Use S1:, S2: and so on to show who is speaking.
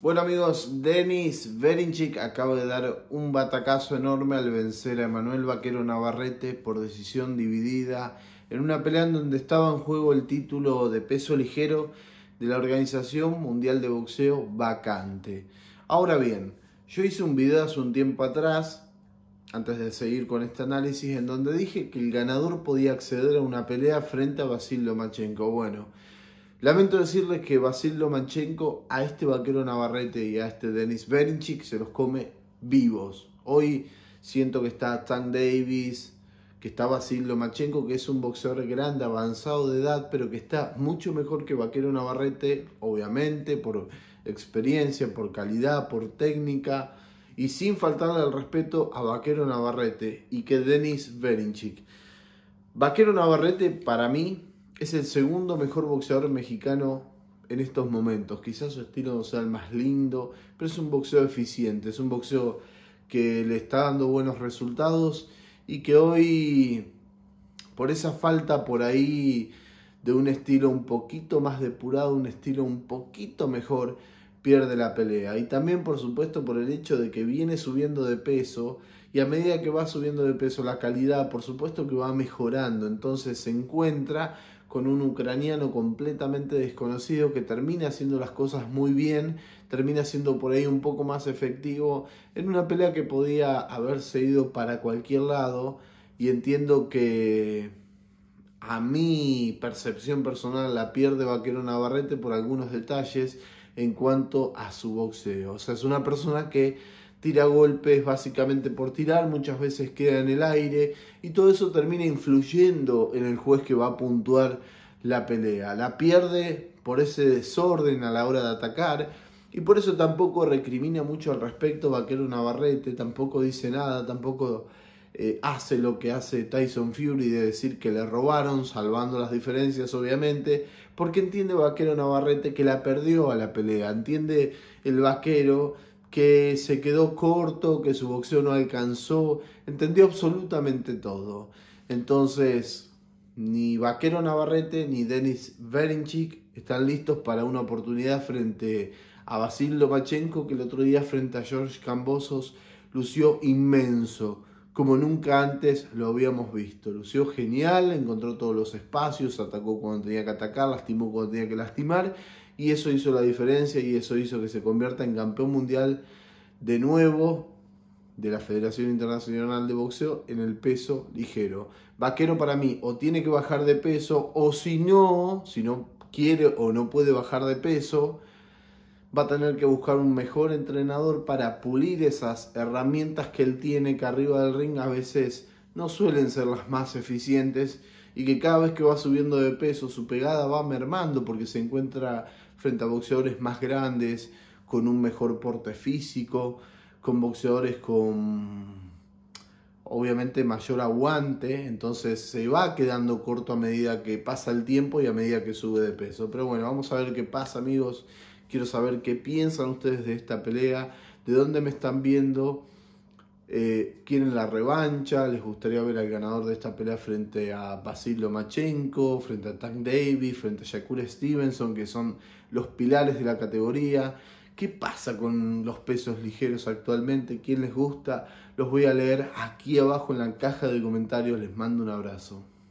S1: Bueno amigos, Denis Berinchik acaba de dar un batacazo enorme al vencer a Emanuel Vaquero Navarrete por decisión dividida en una pelea en donde estaba en juego el título de peso ligero de la Organización Mundial de Boxeo vacante. Ahora bien, yo hice un video hace un tiempo atrás, antes de seguir con este análisis, en donde dije que el ganador podía acceder a una pelea frente a Basil Lomachenko. Bueno, Lamento decirles que Basil Lomachenko a este vaquero Navarrete y a este Denis Berinchik se los come vivos. Hoy siento que está Stan Davis, que está Basilio Lomachenko, que es un boxeador grande, avanzado de edad, pero que está mucho mejor que Vaquero Navarrete, obviamente, por experiencia, por calidad, por técnica, y sin faltarle el respeto a Vaquero Navarrete y que Denis Berinchik. Vaquero Navarrete, para mí, es el segundo mejor boxeador mexicano en estos momentos. Quizás su estilo no sea el más lindo, pero es un boxeo eficiente, es un boxeo que le está dando buenos resultados y que hoy, por esa falta por ahí de un estilo un poquito más depurado, un estilo un poquito mejor, pierde la pelea. Y también, por supuesto, por el hecho de que viene subiendo de peso y a medida que va subiendo de peso la calidad, por supuesto que va mejorando. Entonces se encuentra con un ucraniano completamente desconocido que termina haciendo las cosas muy bien, termina siendo por ahí un poco más efectivo en una pelea que podía haberse ido para cualquier lado y entiendo que a mi percepción personal la pierde Vaquero Navarrete por algunos detalles en cuanto a su boxeo. O sea, es una persona que tira golpes básicamente por tirar, muchas veces queda en el aire y todo eso termina influyendo en el juez que va a puntuar la pelea. La pierde por ese desorden a la hora de atacar y por eso tampoco recrimina mucho al respecto Vaquero Navarrete, tampoco dice nada, tampoco eh, hace lo que hace Tyson Fury de decir que le robaron, salvando las diferencias obviamente, porque entiende Vaquero Navarrete que la perdió a la pelea, entiende el vaquero que se quedó corto, que su boxeo no alcanzó, entendió absolutamente todo. Entonces, ni Vaquero Navarrete ni Denis Verinchik están listos para una oportunidad frente a Basil Lomachenko, que el otro día frente a George Cambosos lució inmenso como nunca antes lo habíamos visto. Lució genial, encontró todos los espacios, atacó cuando tenía que atacar, lastimó cuando tenía que lastimar y eso hizo la diferencia y eso hizo que se convierta en campeón mundial de nuevo de la Federación Internacional de Boxeo en el peso ligero. Vaquero para mí o tiene que bajar de peso o si no, si no quiere o no puede bajar de peso, va a tener que buscar un mejor entrenador para pulir esas herramientas que él tiene que arriba del ring a veces no suelen ser las más eficientes y que cada vez que va subiendo de peso su pegada va mermando porque se encuentra frente a boxeadores más grandes, con un mejor porte físico, con boxeadores con obviamente mayor aguante, entonces se va quedando corto a medida que pasa el tiempo y a medida que sube de peso. Pero bueno, vamos a ver qué pasa amigos Quiero saber qué piensan ustedes de esta pelea, de dónde me están viendo, eh, quieren la revancha, les gustaría ver al ganador de esta pelea frente a Basil Lomachenko, frente a Tank Davis, frente a Shakur Stevenson, que son los pilares de la categoría. ¿Qué pasa con los pesos ligeros actualmente? ¿Quién les gusta? Los voy a leer aquí abajo en la caja de comentarios. Les mando un abrazo.